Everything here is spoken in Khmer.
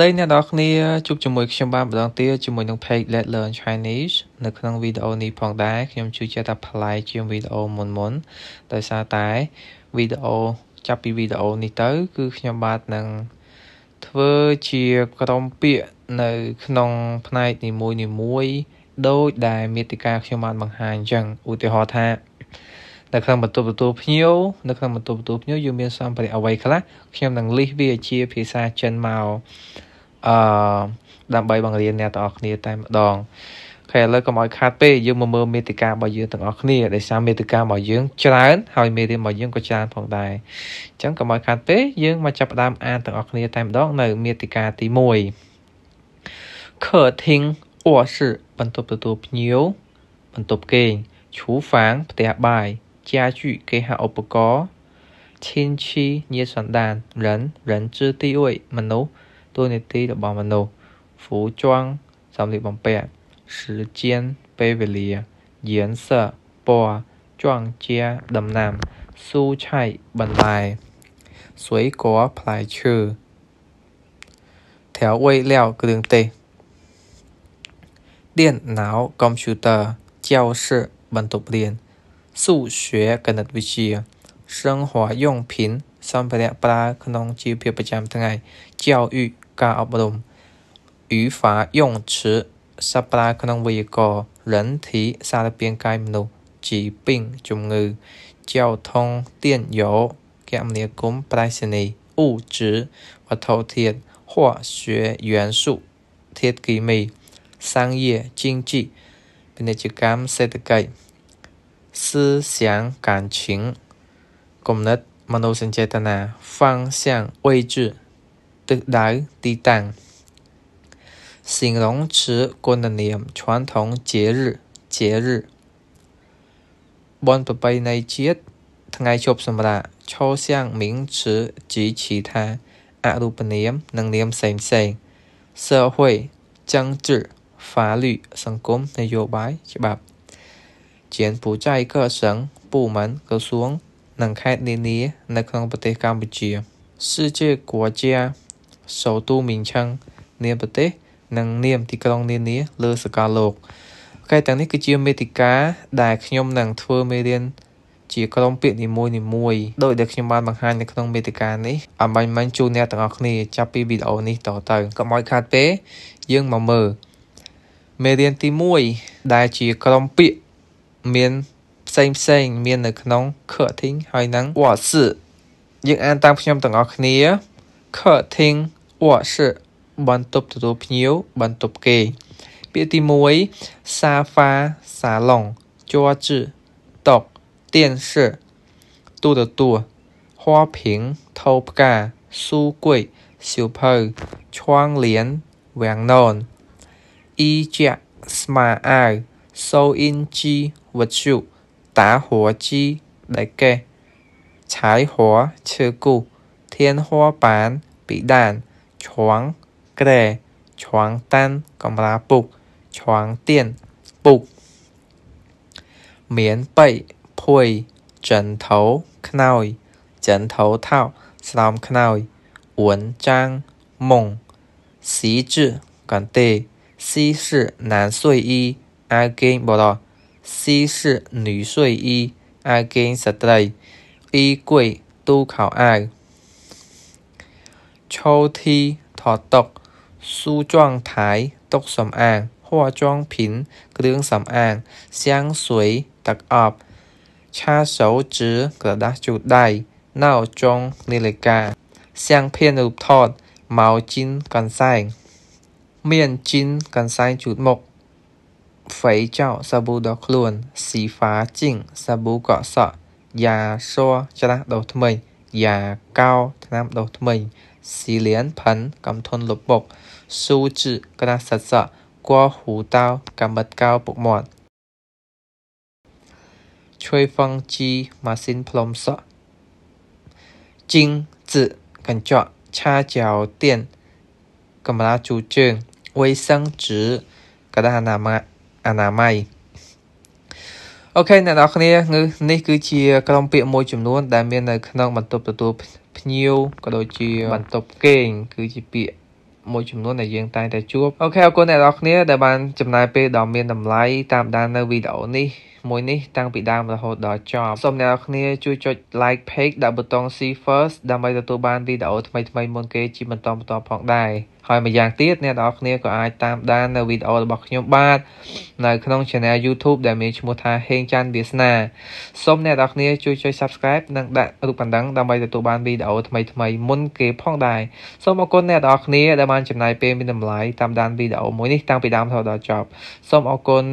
ស្តីអ្នកនរគ្នាជួបជាមួយខ្ញុំបាទម្ដងទៀតជាមួយនឹង Page Let Learn Chinese នៅក្នុងវីដេអូនេះផងដែរខ្ញុំជឿជាក់ថាប្លែកជាងវីដេអូមុនមុនដោយសារតែវីដេអូចាប់ពីវីដេអូនេះទៅ គឺខ្ញុំបាទនឹងធ្វើជាក្រុមពាក្យនៅក្នុងផ្នែកនីមួយនីមួយដោយដែលមេតិកាខ្ញុំបានបង្ហាញអញ្ចឹងឧទាហរណ៍ថានៅក្នុងបន្ទប់ទទួលភ្ញៀវនៅក្នុងបន្ទប់ទទួលភ្ញៀវយើងមានសម្ភារៈអ្វីខ្លះខ្ញុំនឹងលីសវាជាភាសាចិនមកអឺដើម្បីបង្រៀនអ្នកទាំងអស់គ្នាតែម្ដងអូខេឥឡូវកុំឲ្យខាតពេកយើងមកមើលមេតិការបស់យើងទាំងអស់គ្នាដោយសារមេតិការបស់យើង ច្រើនហើយមេរៀនរបស់យើងក៏ច្រើនផងដែរអញ្ចឹងកុំឲ្យខាតពេកយើងមកចាប់ផ្ដើមអានទាំងអស់គ្នាតែម្ដង នៅមេតិកាទី1客厅卧室បន្ទប់ទទួលភ្ញៀវបន្ទប់គេងឈូហ្វាង ផ្ទះបាយជាជីគេហឧបករណ៍ឈិនឈីញាសន្តានរិនរិនជឺទីអុយមនុស្សតួនាទីរបស់មនុស្សហ្វូជង់សម្លៀកបំពាក់时间ពេលវេលា颜色ពណ៌ជង់ជាដំណាំស៊ូឆៃបន្លែស្វីក័រផ្លែឈើ条味料គ្រឿងទេស电脑 computer 教室បន្ទប់រៀនសូស្យេគណិតវិទ្យា生活用品សម្ភារៈប្រើក្នុងជីវភាពប្រចាំថ្ងៃ教育การอบรม语法用词សប្តាហ៍ក្នុងវេយ្យាករណ៍រន្ធិសារពាង្គកាយមនុស្សជីពេញជំងឺ交通电邮គមនាគមន៍ប្រៃសណី物质វត្ថុធាតុ化学元素ធាតុគីមីសាងយាជីងជីពាណិជ្ជកម្មសេដ្ឋកិច្ច思想感情គំនិតមនោសញ្ចេតនា方向位置ទិសដៅទីតាំង形容词គុណនាម传统节日节日បុណ្យប្រពៃណីជាតិថ្ងៃជប់សម្រាប់ឈោសៀងមីងឈឺជីឈីថាអរូបនាមនិងនាមផ្សេងផ្សេងសិហុយចឹងជឺហ្វាលីសង្គមនយោបាយច្បាប់ជាពូចៃកសឹងពូមិនក្រសួងនិងខេត្តនានានៅក្នុងប្រទេសកម្ពុជា世界国家សូទូមីងឆាំងនាមប្រទេសនិងនាមទីក្រុងនានា លើសកលលោកឱកាសទាំងនេះគឺជាមេតិកាដែលខ្ញុំនឹងធ្វើមេរៀនជាក្រុមពាក្យនីមួយនីមួយដោយដែលខ្ញុំបានបង្ហាញនៅក្នុងមេតិកានេះអំបញ្ញមិនជូនអ្នកទាំងអស់គ្នាចាប់ពីវីដេអូនេះតទៅកុំឲ្យខាតពេលយើងមកមើលមេរៀនទី1ដែលជាក្រុមពាក្យមានផ្សេងផ្សេងមាននៅក្នុង cutting ហើយនឹង was យើង អានតាមខ្ញុំទាំងអស់គ្នា cutting 我是បន្ទប់ទទួលភ្ញៀវបន្ទប់គេ ពាក្យទី1សាហ្វាសាឡុងជាជីតក电视ទូទទួល花瓶ថោផ្កាស៊ូគួយសៀវភៅឈွางលៀនវាំងណនអ៊ីជាស្មាអៅសូអ៊ីនជីវត្ថុតាហួជីដែលកេឆាយហួឈើគូ天花板笔蛋床，对，床单、干嘛啦？布、床垫布、棉被被、枕头、枕头、枕头套什么？枕头。文章梦，席子，讲对，西式男睡衣，阿根不到，西式女睡衣，阿根是对。衣柜都靠爱。ឈោធីថតតុកស៊ូចងថាយតុកសំអាងហួចងភិនគ្រឿងសំអាងសៀងស៊ុយទឹកអប់ឆាសោជឺក្រដាសជូតដៃណៅចងនាឡិកាសៀងភៀនរូបថតម៉ៅជីនកន្សែងមានជីនកន្សែងជូតមុខហ្វៃចៅសាប៊ូដល់ខ្លួនស៊ីហ្វាជីងសាប៊ូកក់សក់យ៉ាស័រច្រាស់ដោះថ្មី牙膏តាមដុសធ្មេញស៊ីលៀនផិនកំធនលបុកស៊ូជីក្រាសាសាគោហ៊ូតោកាមិតកោពុកមាត់吹风机ម៉ាស៊ីនផ្លុំសក់ជីងជីកញ្ចក់ឆាចៅទៀនកាមេរ៉ាជូជើង卫生纸กระดาษอนามัยอนามัยអូខេអ្នកនរគ្នានេះគឺជាក្រុមពាក្យមួយចំនួនដែលមាននៅក្នុងបន្ទប់ទទួលភ្ញៀវក៏ដូចជាបន្ទប់គេង គឺជាពាក្យមួយចំនួនដែលយើងតែងតែជួបអូខេអរគុណអ្នកនរគ្នាដែលបានចំណាយពេលដ៏មានតម្លៃ តាមដាននៅវីដេអូនេះមួយនេះតាំងពីដើមរហូតដល់ចប់សូមអ្នកនរគ្នាជួយចុច like page ដាក់ប៊ូតុង see first ដើម្បីទទួលបានវីដេអូថ្មីៗមុនគេជាបន្តបន្ត ផងដែរហើយម្យ៉ាងទៀតអ្នកនរគ្នាក៏អាចតាមដាននៅវីដេអូរបស់ខ្ញុំបាទនៅក្នុង channel YouTube ដែលមានឈ្មោះថាហេងច័ន្ទវាសនាសូមអ្នកនរគ្នាជួយចុច subscribe និងដាក់រូបបណ្ដឹងដើម្បីទទួលបានវីដេអូថ្មីៗមុនគេផងដែរសូមអរគុណអ្នកនរគ្នាដែលបានចំណាយពេលមានតម្លៃតាមដានវីដេអូមួយនេះតាំងពីដើមរហូតដល់ចប់សូមអរគុណ